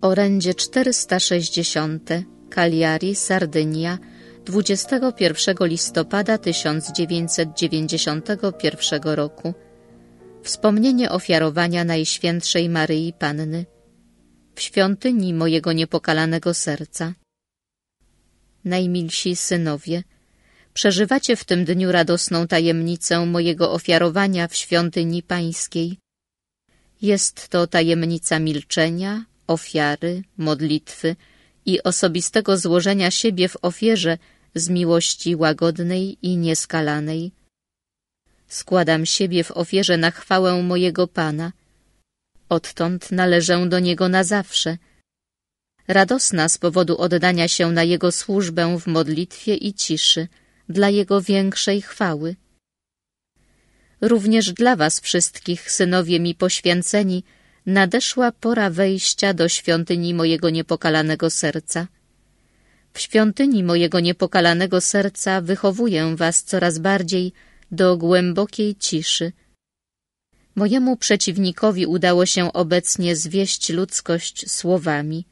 Orędzie 460, Cagliari, Sardynia, 21 listopada 1991 roku. Wspomnienie ofiarowania Najświętszej Maryi Panny w świątyni mojego niepokalanego serca. Najmilsi synowie, przeżywacie w tym dniu radosną tajemnicę mojego ofiarowania w świątyni pańskiej. Jest to tajemnica milczenia, ofiary, modlitwy i osobistego złożenia siebie w ofierze z miłości łagodnej i nieskalanej. Składam siebie w ofierze na chwałę mojego Pana. Odtąd należę do Niego na zawsze. Radosna z powodu oddania się na Jego służbę w modlitwie i ciszy, dla Jego większej chwały. Również dla was wszystkich, synowie mi poświęceni, nadeszła pora wejścia do świątyni mojego niepokalanego serca. W świątyni mojego niepokalanego serca wychowuję was coraz bardziej do głębokiej ciszy. Mojemu przeciwnikowi udało się obecnie zwieść ludzkość słowami.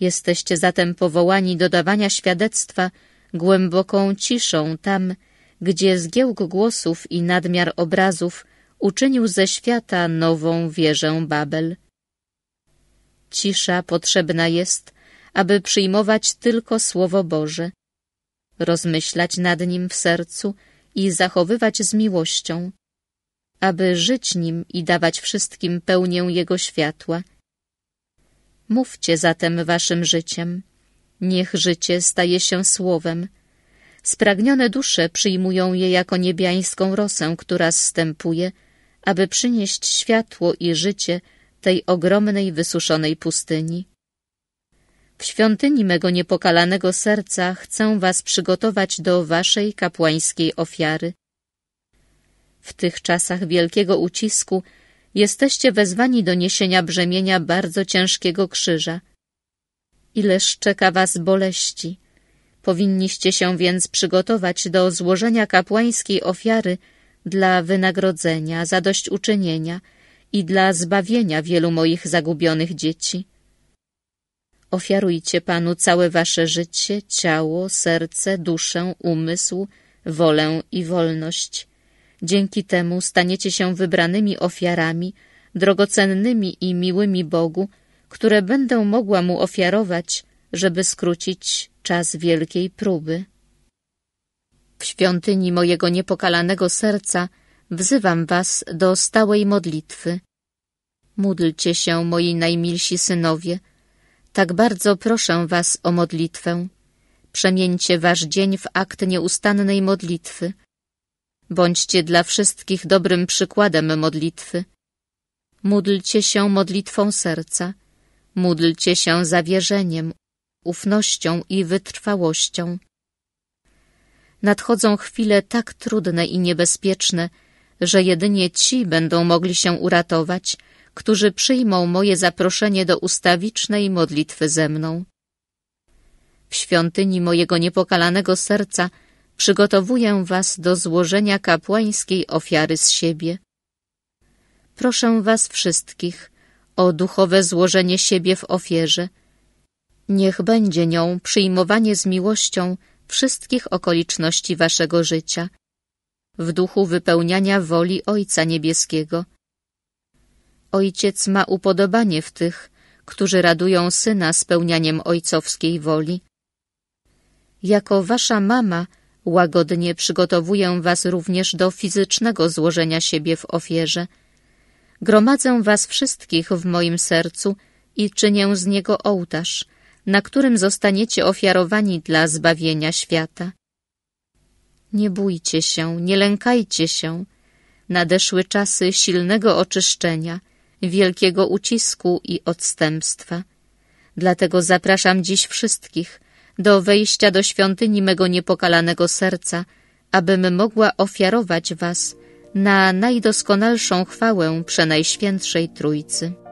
Jesteście zatem powołani do dawania świadectwa głęboką ciszą tam, gdzie zgiełk głosów i nadmiar obrazów uczynił ze świata nową wieżę Babel. Cisza potrzebna jest, aby przyjmować tylko Słowo Boże, rozmyślać nad nim w sercu i zachowywać z miłością, aby żyć nim i dawać wszystkim pełnię Jego światła. Mówcie zatem waszym życiem. Niech życie staje się słowem. Spragnione dusze przyjmują je jako niebiańską rosę, która zstępuje – aby przynieść światło i życie tej ogromnej, wysuszonej pustyni. W świątyni mego niepokalanego serca chcę was przygotować do waszej kapłańskiej ofiary. W tych czasach wielkiego ucisku jesteście wezwani do niesienia brzemienia bardzo ciężkiego krzyża. Ileż czeka was boleści. Powinniście się więc przygotować do złożenia kapłańskiej ofiary, dla wynagrodzenia, zadośćuczynienia i dla zbawienia wielu moich zagubionych dzieci. Ofiarujcie Panu całe wasze życie, ciało, serce, duszę, umysł, wolę i wolność. Dzięki temu staniecie się wybranymi ofiarami, drogocennymi i miłymi Bogu, które będę mogła Mu ofiarować, żeby skrócić czas wielkiej próby. W świątyni mojego niepokalanego serca wzywam was do stałej modlitwy. Módlcie się, moi najmilsi synowie. Tak bardzo proszę was o modlitwę. Przemieńcie wasz dzień w akt nieustannej modlitwy. Bądźcie dla wszystkich dobrym przykładem modlitwy. Módlcie się modlitwą serca. Módlcie się zawierzeniem, ufnością i wytrwałością nadchodzą chwile tak trudne i niebezpieczne, że jedynie ci będą mogli się uratować, którzy przyjmą moje zaproszenie do ustawicznej modlitwy ze mną. W świątyni mojego niepokalanego serca przygotowuję was do złożenia kapłańskiej ofiary z siebie. Proszę was wszystkich o duchowe złożenie siebie w ofierze. Niech będzie nią przyjmowanie z miłością wszystkich okoliczności waszego życia, w duchu wypełniania woli Ojca Niebieskiego. Ojciec ma upodobanie w tych, którzy radują Syna spełnianiem ojcowskiej woli. Jako wasza mama łagodnie przygotowuję was również do fizycznego złożenia siebie w ofierze. Gromadzę was wszystkich w moim sercu i czynię z niego ołtarz – na którym zostaniecie ofiarowani dla zbawienia świata. Nie bójcie się, nie lękajcie się. Nadeszły czasy silnego oczyszczenia, wielkiego ucisku i odstępstwa. Dlatego zapraszam dziś wszystkich do wejścia do świątyni mego niepokalanego serca, abym mogła ofiarować was na najdoskonalszą chwałę Przenajświętszej Trójcy.